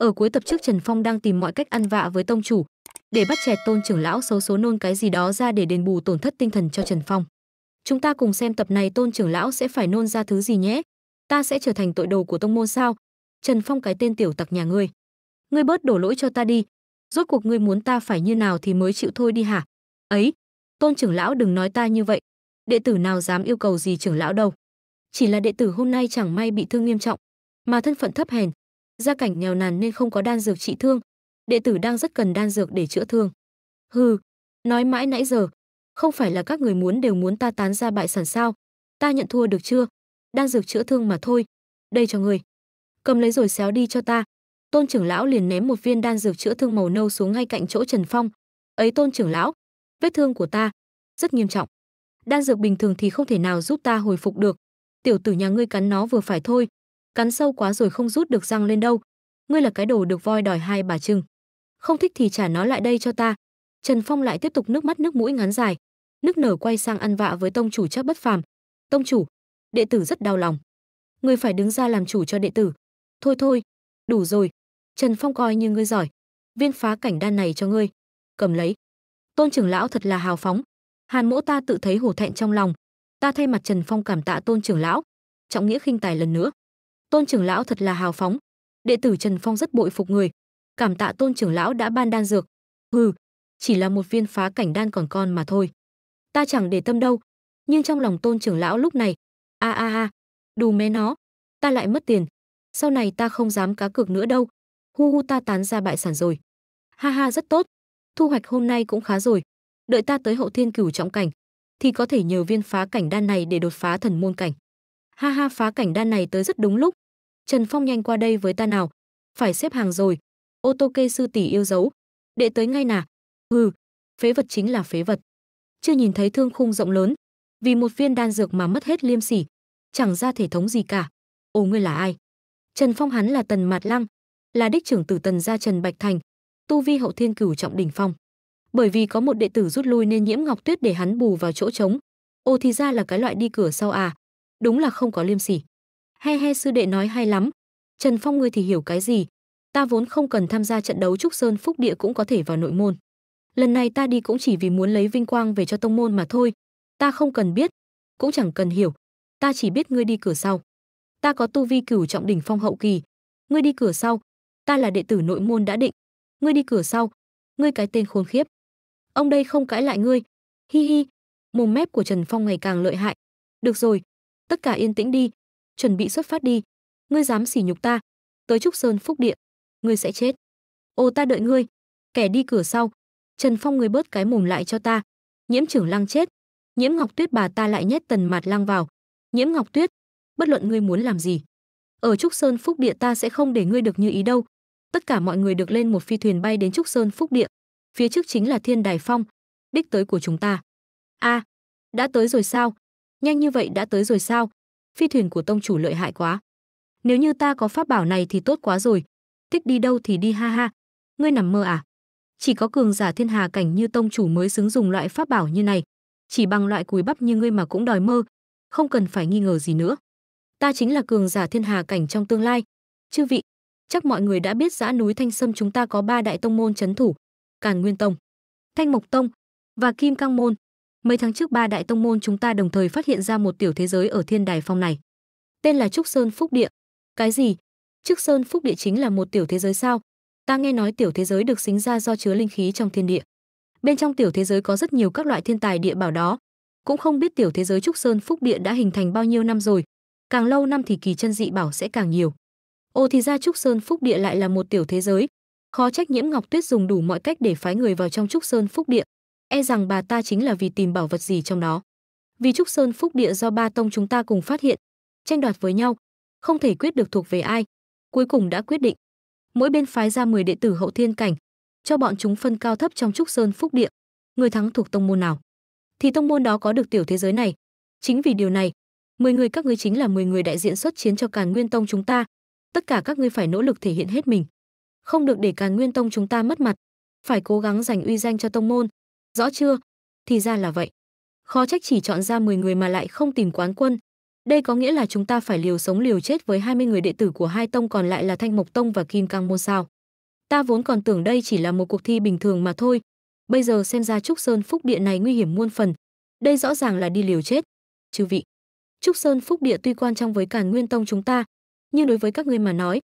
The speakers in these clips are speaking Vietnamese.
Ở cuối tập trước Trần Phong đang tìm mọi cách ăn vạ với tông chủ để bắt chẹt tôn trưởng lão xấu số nôn cái gì đó ra để đền bù tổn thất tinh thần cho Trần Phong. Chúng ta cùng xem tập này tôn trưởng lão sẽ phải nôn ra thứ gì nhé. Ta sẽ trở thành tội đồ của tông môn sao? Trần Phong cái tên tiểu tặc nhà ngươi. Ngươi bớt đổ lỗi cho ta đi. Rốt cuộc ngươi muốn ta phải như nào thì mới chịu thôi đi hả? Ấy, tôn trưởng lão đừng nói ta như vậy. Đệ tử nào dám yêu cầu gì trưởng lão đâu. Chỉ là đệ tử hôm nay chẳng may bị thương nghiêm trọng, mà thân phận thấp hèn, gia cảnh nghèo nàn nên không có đan dược trị thương, đệ tử đang rất cần đan dược để chữa thương. Hừ, nói mãi nãy giờ, không phải là các người muốn đều muốn ta tán ra bại sản sao? Ta nhận thua được chưa? Đan dược chữa thương mà thôi, đây cho người. Cầm lấy rồi xéo đi cho ta. Tôn trưởng lão liền ném một viên đan dược chữa thương màu nâu xuống ngay cạnh chỗ Trần Phong. Ấy Tôn trưởng lão, vết thương của ta rất nghiêm trọng. Đan dược bình thường thì không thể nào giúp ta hồi phục được, tiểu tử nhà ngươi cắn nó vừa phải thôi, cắn sâu quá rồi không rút được răng lên đâu ngươi là cái đồ được voi đòi hai bà trưng không thích thì trả nó lại đây cho ta trần phong lại tiếp tục nước mắt nước mũi ngắn dài nước nở quay sang ăn vạ với tông chủ chắc bất phàm tông chủ đệ tử rất đau lòng ngươi phải đứng ra làm chủ cho đệ tử thôi thôi đủ rồi trần phong coi như ngươi giỏi viên phá cảnh đan này cho ngươi cầm lấy tôn trưởng lão thật là hào phóng hàn mỗ ta tự thấy hổ thẹn trong lòng ta thay mặt trần phong cảm tạ tôn trưởng lão trọng nghĩa khinh tài lần nữa tôn trưởng lão thật là hào phóng đệ tử trần phong rất bội phục người cảm tạ tôn trưởng lão đã ban đan dược hừ chỉ là một viên phá cảnh đan còn con mà thôi ta chẳng để tâm đâu nhưng trong lòng tôn trưởng lão lúc này a a a đù mé nó ta lại mất tiền sau này ta không dám cá cược nữa đâu hu hu ta tán ra bại sản rồi ha ha rất tốt thu hoạch hôm nay cũng khá rồi đợi ta tới hậu thiên cửu trọng cảnh thì có thể nhờ viên phá cảnh đan này để đột phá thần môn cảnh Ha ha phá cảnh đan này tới rất đúng lúc. Trần Phong nhanh qua đây với ta nào. Phải xếp hàng rồi. Ô tô kê sư tỷ yêu dấu. Đệ tới ngay nà. Hừ, phế vật chính là phế vật. Chưa nhìn thấy thương khung rộng lớn. Vì một viên đan dược mà mất hết liêm sỉ. Chẳng ra thể thống gì cả. Ồ ngươi là ai? Trần Phong hắn là Tần Mạt Lăng. Là đích trưởng tử Tần gia Trần Bạch Thành. Tu vi hậu thiên cửu trọng đỉnh phong bởi vì có một đệ tử rút lui nên nhiễm ngọc tuyết để hắn bù vào chỗ trống ô thì ra là cái loại đi cửa sau à đúng là không có liêm sỉ he he sư đệ nói hay lắm trần phong ngươi thì hiểu cái gì ta vốn không cần tham gia trận đấu trúc sơn phúc địa cũng có thể vào nội môn lần này ta đi cũng chỉ vì muốn lấy vinh quang về cho tông môn mà thôi ta không cần biết cũng chẳng cần hiểu ta chỉ biết ngươi đi cửa sau ta có tu vi cửu trọng đỉnh phong hậu kỳ ngươi đi cửa sau ta là đệ tử nội môn đã định ngươi đi cửa sau ngươi cái tên khốn khiếp ông đây không cãi lại ngươi hi hi mồm mép của trần phong ngày càng lợi hại được rồi tất cả yên tĩnh đi, chuẩn bị xuất phát đi. Ngươi dám sỉ nhục ta, tới Trúc Sơn Phúc Địa, ngươi sẽ chết. Ô ta đợi ngươi, kẻ đi cửa sau. Trần Phong ngươi bớt cái mồm lại cho ta. Nhiễm trưởng lăng chết, Nhiễm Ngọc Tuyết bà ta lại nhét tần mạt lăng vào. Nhiễm Ngọc Tuyết, bất luận ngươi muốn làm gì, ở Trúc Sơn Phúc Địa ta sẽ không để ngươi được như ý đâu. Tất cả mọi người được lên một phi thuyền bay đến Trúc Sơn Phúc Địa, phía trước chính là Thiên Đài Phong, đích tới của chúng ta. A, à, đã tới rồi sao? Nhanh như vậy đã tới rồi sao? Phi thuyền của tông chủ lợi hại quá. Nếu như ta có pháp bảo này thì tốt quá rồi. Thích đi đâu thì đi ha ha. Ngươi nằm mơ à? Chỉ có cường giả thiên hà cảnh như tông chủ mới xứng dùng loại pháp bảo như này. Chỉ bằng loại cùi bắp như ngươi mà cũng đòi mơ. Không cần phải nghi ngờ gì nữa. Ta chính là cường giả thiên hà cảnh trong tương lai. Chư vị, chắc mọi người đã biết dã núi Thanh Sâm chúng ta có ba đại tông môn chấn thủ. Càn Nguyên Tông, Thanh Mộc Tông và Kim Cang Môn. Mấy tháng trước ba đại tông môn chúng ta đồng thời phát hiện ra một tiểu thế giới ở Thiên Đài Phong này. Tên là Trúc Sơn Phúc Địa. Cái gì? Trúc Sơn Phúc Địa chính là một tiểu thế giới sao? Ta nghe nói tiểu thế giới được sinh ra do chứa linh khí trong thiên địa. Bên trong tiểu thế giới có rất nhiều các loại thiên tài địa bảo đó. Cũng không biết tiểu thế giới Trúc Sơn Phúc Địa đã hình thành bao nhiêu năm rồi. Càng lâu năm thì kỳ chân dị bảo sẽ càng nhiều. Ô thì ra Trúc Sơn Phúc Địa lại là một tiểu thế giới. Khó trách Nhiễm Ngọc Tuyết dùng đủ mọi cách để phái người vào trong Trúc Sơn Phúc Địa e rằng bà ta chính là vì tìm bảo vật gì trong đó. Vì Trúc Sơn Phúc Địa do ba tông chúng ta cùng phát hiện, tranh đoạt với nhau, không thể quyết được thuộc về ai, cuối cùng đã quyết định. Mỗi bên phái ra 10 đệ tử hậu thiên cảnh, cho bọn chúng phân cao thấp trong Trúc Sơn Phúc Địa, người thắng thuộc tông môn nào thì tông môn đó có được tiểu thế giới này. Chính vì điều này, 10 người các ngươi chính là 10 người đại diện xuất chiến cho Càn Nguyên Tông chúng ta. Tất cả các ngươi phải nỗ lực thể hiện hết mình, không được để Càn Nguyên Tông chúng ta mất mặt, phải cố gắng giành uy danh cho tông môn, Rõ chưa? Thì ra là vậy. Khó trách chỉ chọn ra 10 người mà lại không tìm quán quân. Đây có nghĩa là chúng ta phải liều sống liều chết với 20 người đệ tử của hai tông còn lại là Thanh Mộc Tông và Kim Cang Môn sao. Ta vốn còn tưởng đây chỉ là một cuộc thi bình thường mà thôi. Bây giờ xem ra Trúc Sơn Phúc Địa này nguy hiểm muôn phần. Đây rõ ràng là đi liều chết. Chư vị, Trúc Sơn Phúc Địa tuy quan trọng với cả Nguyên Tông chúng ta, nhưng đối với các ngươi mà nói,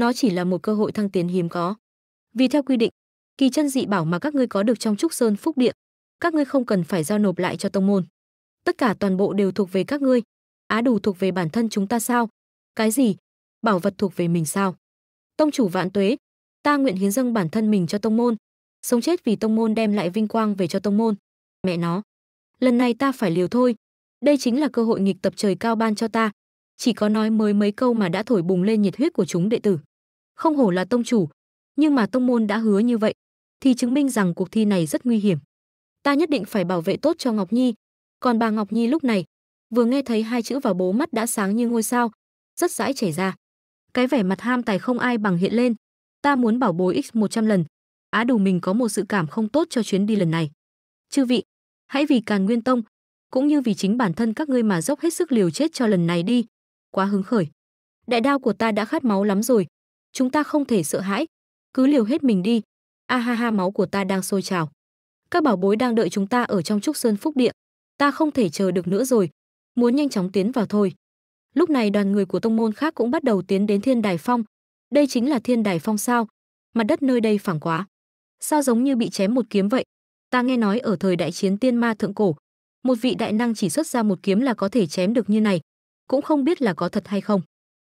nó chỉ là một cơ hội thăng tiến hiếm có. Vì theo quy định, kỳ chân dị bảo mà các ngươi có được trong trúc sơn phúc địa các ngươi không cần phải giao nộp lại cho tông môn tất cả toàn bộ đều thuộc về các ngươi á đủ thuộc về bản thân chúng ta sao cái gì bảo vật thuộc về mình sao tông chủ vạn tuế ta nguyện hiến dâng bản thân mình cho tông môn sống chết vì tông môn đem lại vinh quang về cho tông môn mẹ nó lần này ta phải liều thôi đây chính là cơ hội nghịch tập trời cao ban cho ta chỉ có nói mới mấy câu mà đã thổi bùng lên nhiệt huyết của chúng đệ tử không hổ là tông chủ nhưng mà tông môn đã hứa như vậy thì chứng minh rằng cuộc thi này rất nguy hiểm. Ta nhất định phải bảo vệ tốt cho Ngọc Nhi. Còn bà Ngọc Nhi lúc này, vừa nghe thấy hai chữ vào bố mắt đã sáng như ngôi sao, rất dãi chảy ra. Cái vẻ mặt ham tài không ai bằng hiện lên. Ta muốn bảo bối X 100 lần. Á đủ mình có một sự cảm không tốt cho chuyến đi lần này. Chư vị, hãy vì Càn Nguyên Tông, cũng như vì chính bản thân các ngươi mà dốc hết sức liều chết cho lần này đi. Quá hứng khởi. Đại đao của ta đã khát máu lắm rồi. Chúng ta không thể sợ hãi. Cứ liều hết mình đi, a ha ha máu của ta đang sôi trào. Các bảo bối đang đợi chúng ta ở trong trúc sơn phúc địa. Ta không thể chờ được nữa rồi, muốn nhanh chóng tiến vào thôi. Lúc này đoàn người của tông môn khác cũng bắt đầu tiến đến Thiên Đài Phong. Đây chính là Thiên Đài Phong sao? Mặt đất nơi đây phẳng quá. Sao giống như bị chém một kiếm vậy? Ta nghe nói ở thời đại chiến tiên ma thượng cổ, một vị đại năng chỉ xuất ra một kiếm là có thể chém được như này, cũng không biết là có thật hay không.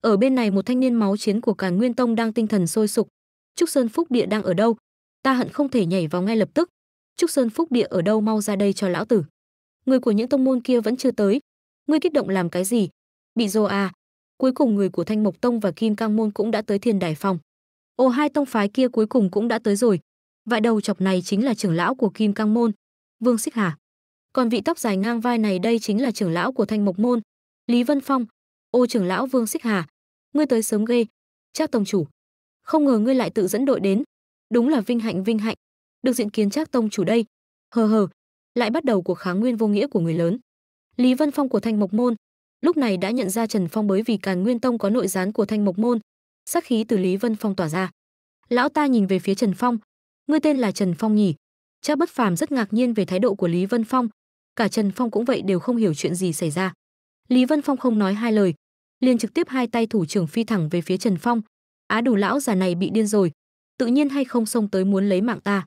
Ở bên này một thanh niên máu chiến của Càn Nguyên Tông đang tinh thần sôi sục. Trúc Sơn Phúc Địa đang ở đâu? ta hận không thể nhảy vào ngay lập tức trúc sơn phúc địa ở đâu mau ra đây cho lão tử người của những tông môn kia vẫn chưa tới ngươi kích động làm cái gì bị dô à cuối cùng người của thanh mộc tông và kim cang môn cũng đã tới thiên đài phòng ô hai tông phái kia cuối cùng cũng đã tới rồi vại đầu chọc này chính là trưởng lão của kim cang môn vương xích hà còn vị tóc dài ngang vai này đây chính là trưởng lão của thanh mộc môn lý vân phong ô trưởng lão vương xích hà ngươi tới sớm ghê chắc tông chủ không ngờ ngươi lại tự dẫn đội đến Đúng là vinh hạnh vinh hạnh, được diện kiến Trác tông chủ đây. Hờ hờ, lại bắt đầu cuộc kháng nguyên vô nghĩa của người lớn. Lý Vân Phong của Thanh Mộc môn, lúc này đã nhận ra Trần Phong bởi vì Càn Nguyên tông có nội gián của Thanh Mộc môn, sát khí từ Lý Vân Phong tỏa ra. Lão ta nhìn về phía Trần Phong, ngươi tên là Trần Phong nhỉ? cha Bất Phàm rất ngạc nhiên về thái độ của Lý Vân Phong, cả Trần Phong cũng vậy đều không hiểu chuyện gì xảy ra. Lý Vân Phong không nói hai lời, liền trực tiếp hai tay thủ trưởng phi thẳng về phía Trần Phong. Á đủ lão già này bị điên rồi, tự nhiên hay không xông tới muốn lấy mạng ta.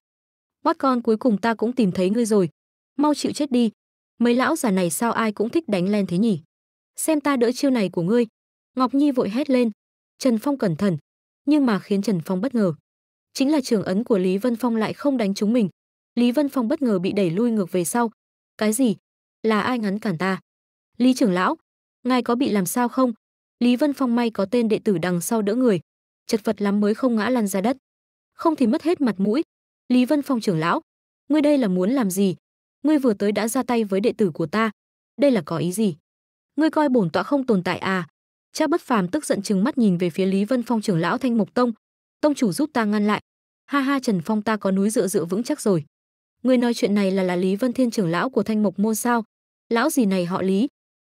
con cuối cùng ta cũng tìm thấy ngươi rồi. Mau chịu chết đi. Mấy lão già này sao ai cũng thích đánh len thế nhỉ? Xem ta đỡ chiêu này của ngươi. Ngọc Nhi vội hét lên. Trần Phong cẩn thận. Nhưng mà khiến Trần Phong bất ngờ. Chính là trường ấn của Lý Vân Phong lại không đánh chúng mình. Lý Vân Phong bất ngờ bị đẩy lui ngược về sau. Cái gì? Là ai ngắn cản ta? Lý trưởng lão, ngài có bị làm sao không? Lý Vân Phong may có tên đệ tử đằng sau đỡ người. Chật vật lắm mới không ngã lăn ra đất không thì mất hết mặt mũi. Lý Vân Phong trưởng lão, ngươi đây là muốn làm gì? Ngươi vừa tới đã ra tay với đệ tử của ta, đây là có ý gì? Ngươi coi bổn tọa không tồn tại à? Cha bất phàm tức giận chừng mắt nhìn về phía Lý Vân Phong trưởng lão Thanh Mộc Tông, tông chủ giúp ta ngăn lại. Ha ha Trần Phong ta có núi dựa dựa vững chắc rồi. Ngươi nói chuyện này là là Lý Vân Thiên trưởng lão của Thanh Mộc môn sao? Lão gì này họ Lý?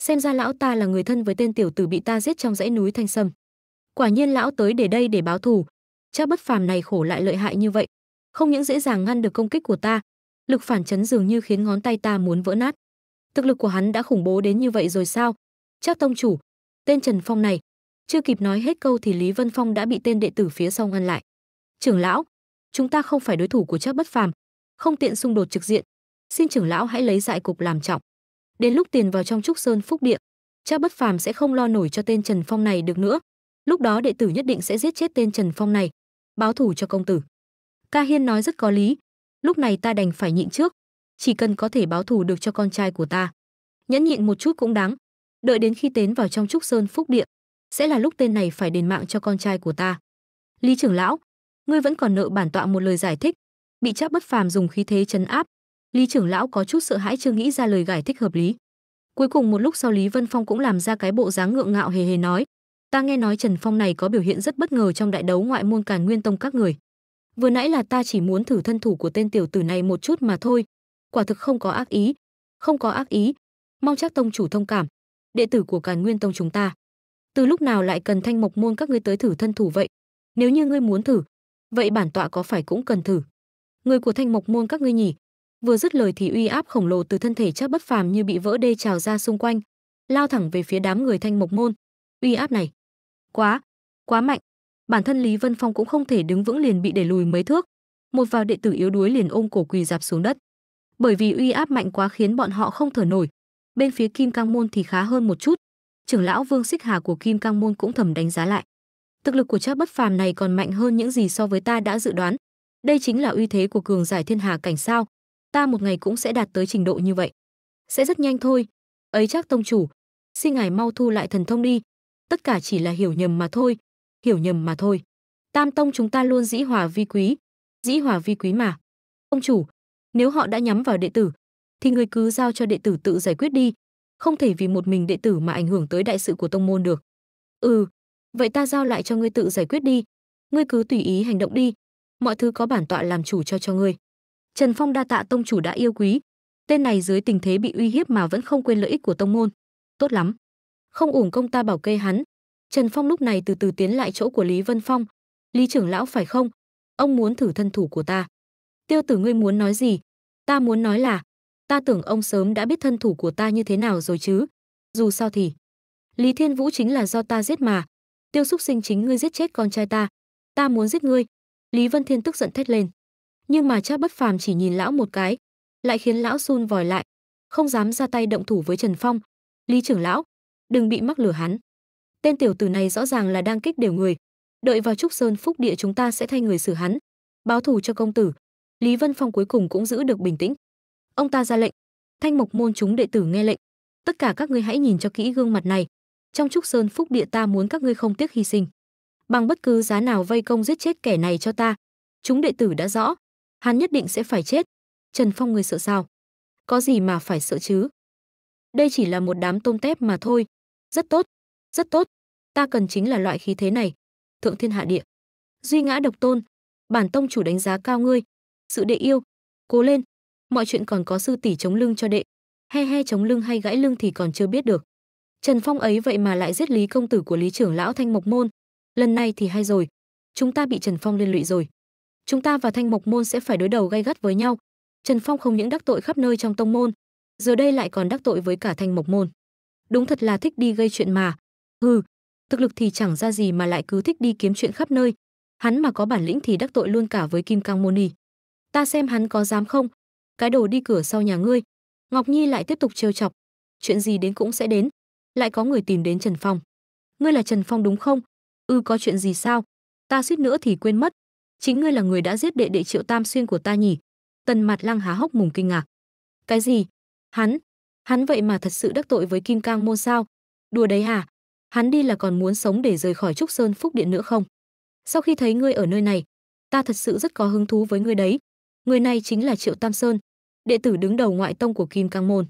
Xem ra lão ta là người thân với tên tiểu tử bị ta giết trong dãy núi Thanh Sâm. Quả nhiên lão tới để đây để báo thù, chắc bất phàm này khổ lại lợi hại như vậy không những dễ dàng ngăn được công kích của ta lực phản chấn dường như khiến ngón tay ta muốn vỡ nát thực lực của hắn đã khủng bố đến như vậy rồi sao chắc tông chủ tên trần phong này chưa kịp nói hết câu thì lý vân phong đã bị tên đệ tử phía sau ngăn lại trưởng lão chúng ta không phải đối thủ của chắc bất phàm không tiện xung đột trực diện xin trưởng lão hãy lấy dại cục làm trọng đến lúc tiền vào trong trúc sơn phúc điện, chắc bất phàm sẽ không lo nổi cho tên trần phong này được nữa lúc đó đệ tử nhất định sẽ giết chết tên trần phong này báo thù cho công tử. Ca Hiên nói rất có lý, lúc này ta đành phải nhịn trước, chỉ cần có thể báo thù được cho con trai của ta. Nhẫn nhịn một chút cũng đáng, đợi đến khi tiến vào trong trúc sơn phúc địa, sẽ là lúc tên này phải đền mạng cho con trai của ta. Lý trưởng lão, ngươi vẫn còn nợ bản tọa một lời giải thích, bị chắc bất phàm dùng khí thế chấn áp. Lý trưởng lão có chút sợ hãi chưa nghĩ ra lời giải thích hợp lý. Cuối cùng một lúc sau Lý Vân Phong cũng làm ra cái bộ dáng ngượng ngạo hề hề nói, ta nghe nói Trần Phong này có biểu hiện rất bất ngờ trong đại đấu ngoại môn Càn Nguyên Tông các người. Vừa nãy là ta chỉ muốn thử thân thủ của tên tiểu tử này một chút mà thôi, quả thực không có ác ý, không có ác ý, mong chắc tông chủ thông cảm, đệ tử của Càn Nguyên Tông chúng ta. Từ lúc nào lại cần Thanh Mộc môn các ngươi tới thử thân thủ vậy? Nếu như ngươi muốn thử, vậy bản tọa có phải cũng cần thử. Người của Thanh Mộc môn các ngươi nhỉ? Vừa dứt lời thì uy áp khổng lồ từ thân thể chắc bất phàm như bị vỡ đê trào ra xung quanh, lao thẳng về phía đám người Thanh Mộc môn. Uy áp này, quá quá mạnh bản thân lý vân phong cũng không thể đứng vững liền bị đẩy lùi mấy thước một vào đệ tử yếu đuối liền ôm cổ quỳ dạp xuống đất bởi vì uy áp mạnh quá khiến bọn họ không thở nổi bên phía kim cang môn thì khá hơn một chút trưởng lão vương xích hà của kim cang môn cũng thầm đánh giá lại thực lực của cha bất phàm này còn mạnh hơn những gì so với ta đã dự đoán đây chính là uy thế của cường giải thiên hà cảnh sao ta một ngày cũng sẽ đạt tới trình độ như vậy sẽ rất nhanh thôi ấy chắc tông chủ xin ngài mau thu lại thần thông đi tất cả chỉ là hiểu nhầm mà thôi, hiểu nhầm mà thôi. Tam tông chúng ta luôn dĩ hòa vi quý, dĩ hòa vi quý mà. Ông chủ, nếu họ đã nhắm vào đệ tử, thì người cứ giao cho đệ tử tự giải quyết đi, không thể vì một mình đệ tử mà ảnh hưởng tới đại sự của tông môn được. Ừ, vậy ta giao lại cho ngươi tự giải quyết đi, ngươi cứ tùy ý hành động đi, mọi thứ có bản tọa làm chủ cho cho ngươi. Trần Phong đa tạ tông chủ đã yêu quý, tên này dưới tình thế bị uy hiếp mà vẫn không quên lợi ích của tông môn. Tốt lắm không uổng công ta bảo kê hắn. Trần Phong lúc này từ từ tiến lại chỗ của Lý Vân Phong. Lý trưởng lão phải không? Ông muốn thử thân thủ của ta. Tiêu tử ngươi muốn nói gì? Ta muốn nói là, ta tưởng ông sớm đã biết thân thủ của ta như thế nào rồi chứ. Dù sao thì, Lý Thiên Vũ chính là do ta giết mà. Tiêu xúc sinh chính ngươi giết chết con trai ta. Ta muốn giết ngươi. Lý Vân Thiên tức giận thét lên. Nhưng mà cha bất phàm chỉ nhìn lão một cái, lại khiến lão run vòi lại, không dám ra tay động thủ với Trần Phong. Lý trưởng lão, đừng bị mắc lừa hắn. Tên tiểu tử này rõ ràng là đang kích đều người, đợi vào Trúc Sơn Phúc Địa chúng ta sẽ thay người xử hắn, báo thù cho công tử. Lý Vân Phong cuối cùng cũng giữ được bình tĩnh. Ông ta ra lệnh, Thanh Mộc môn chúng đệ tử nghe lệnh, tất cả các ngươi hãy nhìn cho kỹ gương mặt này, trong Trúc Sơn Phúc Địa ta muốn các ngươi không tiếc hy sinh, bằng bất cứ giá nào vây công giết chết kẻ này cho ta. Chúng đệ tử đã rõ, hắn nhất định sẽ phải chết. Trần Phong người sợ sao? Có gì mà phải sợ chứ? Đây chỉ là một đám tôm tép mà thôi, rất tốt, rất tốt, ta cần chính là loại khí thế này. Thượng thiên hạ địa. Duy ngã độc tôn, bản tông chủ đánh giá cao ngươi. Sự đệ yêu, cố lên, mọi chuyện còn có sư tỷ chống lưng cho đệ. He he chống lưng hay gãy lưng thì còn chưa biết được. Trần Phong ấy vậy mà lại giết Lý công tử của Lý trưởng lão Thanh Mộc Môn. Lần này thì hay rồi, chúng ta bị Trần Phong liên lụy rồi. Chúng ta và Thanh Mộc Môn sẽ phải đối đầu gay gắt với nhau. Trần Phong không những đắc tội khắp nơi trong tông môn, giờ đây lại còn đắc tội với cả Thanh Mộc Môn. Đúng thật là thích đi gây chuyện mà. Hừ, thực lực thì chẳng ra gì mà lại cứ thích đi kiếm chuyện khắp nơi. Hắn mà có bản lĩnh thì đắc tội luôn cả với Kim Cang Moni. Ta xem hắn có dám không? Cái đồ đi cửa sau nhà ngươi. Ngọc Nhi lại tiếp tục trêu chọc. Chuyện gì đến cũng sẽ đến. Lại có người tìm đến Trần Phong. Ngươi là Trần Phong đúng không? Ừ có chuyện gì sao? Ta suýt nữa thì quên mất. Chính ngươi là người đã giết đệ đệ Triệu Tam Xuyên của ta nhỉ? Tần Mặt Lăng há hốc mồm kinh ngạc. Cái gì? Hắn, Hắn vậy mà thật sự đắc tội với Kim Cang môn sao? Đùa đấy hả? Hắn đi là còn muốn sống để rời khỏi Trúc Sơn Phúc Điện nữa không? Sau khi thấy ngươi ở nơi này, ta thật sự rất có hứng thú với ngươi đấy. Người này chính là Triệu Tam Sơn, đệ tử đứng đầu ngoại tông của Kim Cang môn.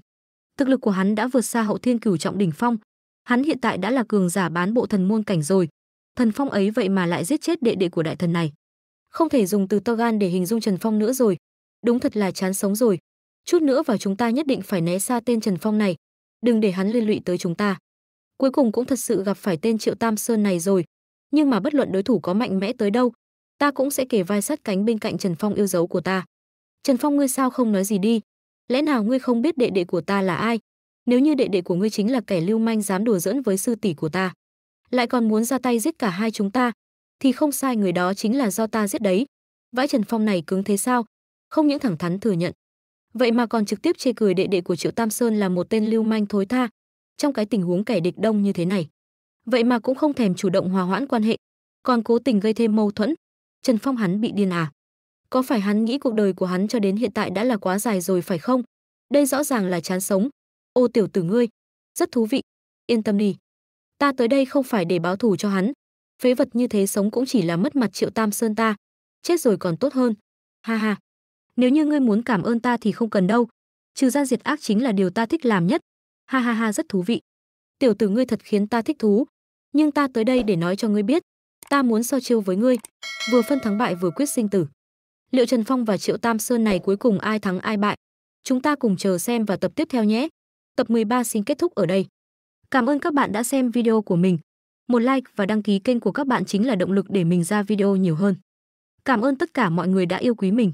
Thực lực của hắn đã vượt xa Hậu Thiên Cửu trọng đỉnh phong, hắn hiện tại đã là cường giả bán bộ thần môn cảnh rồi. Thần Phong ấy vậy mà lại giết chết đệ đệ của đại thần này. Không thể dùng từ to gan để hình dung Trần Phong nữa rồi, đúng thật là chán sống rồi chút nữa vào chúng ta nhất định phải né xa tên Trần Phong này, đừng để hắn liên lụy tới chúng ta. Cuối cùng cũng thật sự gặp phải tên Triệu Tam Sơn này rồi, nhưng mà bất luận đối thủ có mạnh mẽ tới đâu, ta cũng sẽ kề vai sát cánh bên cạnh Trần Phong yêu dấu của ta. Trần Phong ngươi sao không nói gì đi? Lẽ nào ngươi không biết đệ đệ của ta là ai? Nếu như đệ đệ của ngươi chính là kẻ lưu manh dám đùa giỡn với sư tỷ của ta, lại còn muốn ra tay giết cả hai chúng ta, thì không sai người đó chính là do ta giết đấy. Vãi Trần Phong này cứng thế sao? Không những thẳng thắn thừa nhận, vậy mà còn trực tiếp chê cười đệ đệ của Triệu Tam Sơn là một tên lưu manh thối tha. Trong cái tình huống kẻ địch đông như thế này, vậy mà cũng không thèm chủ động hòa hoãn quan hệ, còn cố tình gây thêm mâu thuẫn. Trần Phong hắn bị điên à? Có phải hắn nghĩ cuộc đời của hắn cho đến hiện tại đã là quá dài rồi phải không? Đây rõ ràng là chán sống. Ô tiểu tử ngươi, rất thú vị, yên tâm đi. Ta tới đây không phải để báo thù cho hắn, phế vật như thế sống cũng chỉ là mất mặt Triệu Tam Sơn ta, chết rồi còn tốt hơn. Ha ha nếu như ngươi muốn cảm ơn ta thì không cần đâu trừ ra diệt ác chính là điều ta thích làm nhất ha ha ha rất thú vị tiểu tử ngươi thật khiến ta thích thú nhưng ta tới đây để nói cho ngươi biết ta muốn so chiêu với ngươi vừa phân thắng bại vừa quyết sinh tử liệu trần phong và triệu tam sơn này cuối cùng ai thắng ai bại chúng ta cùng chờ xem và tập tiếp theo nhé tập 13 xin kết thúc ở đây cảm ơn các bạn đã xem video của mình một like và đăng ký kênh của các bạn chính là động lực để mình ra video nhiều hơn cảm ơn tất cả mọi người đã yêu quý mình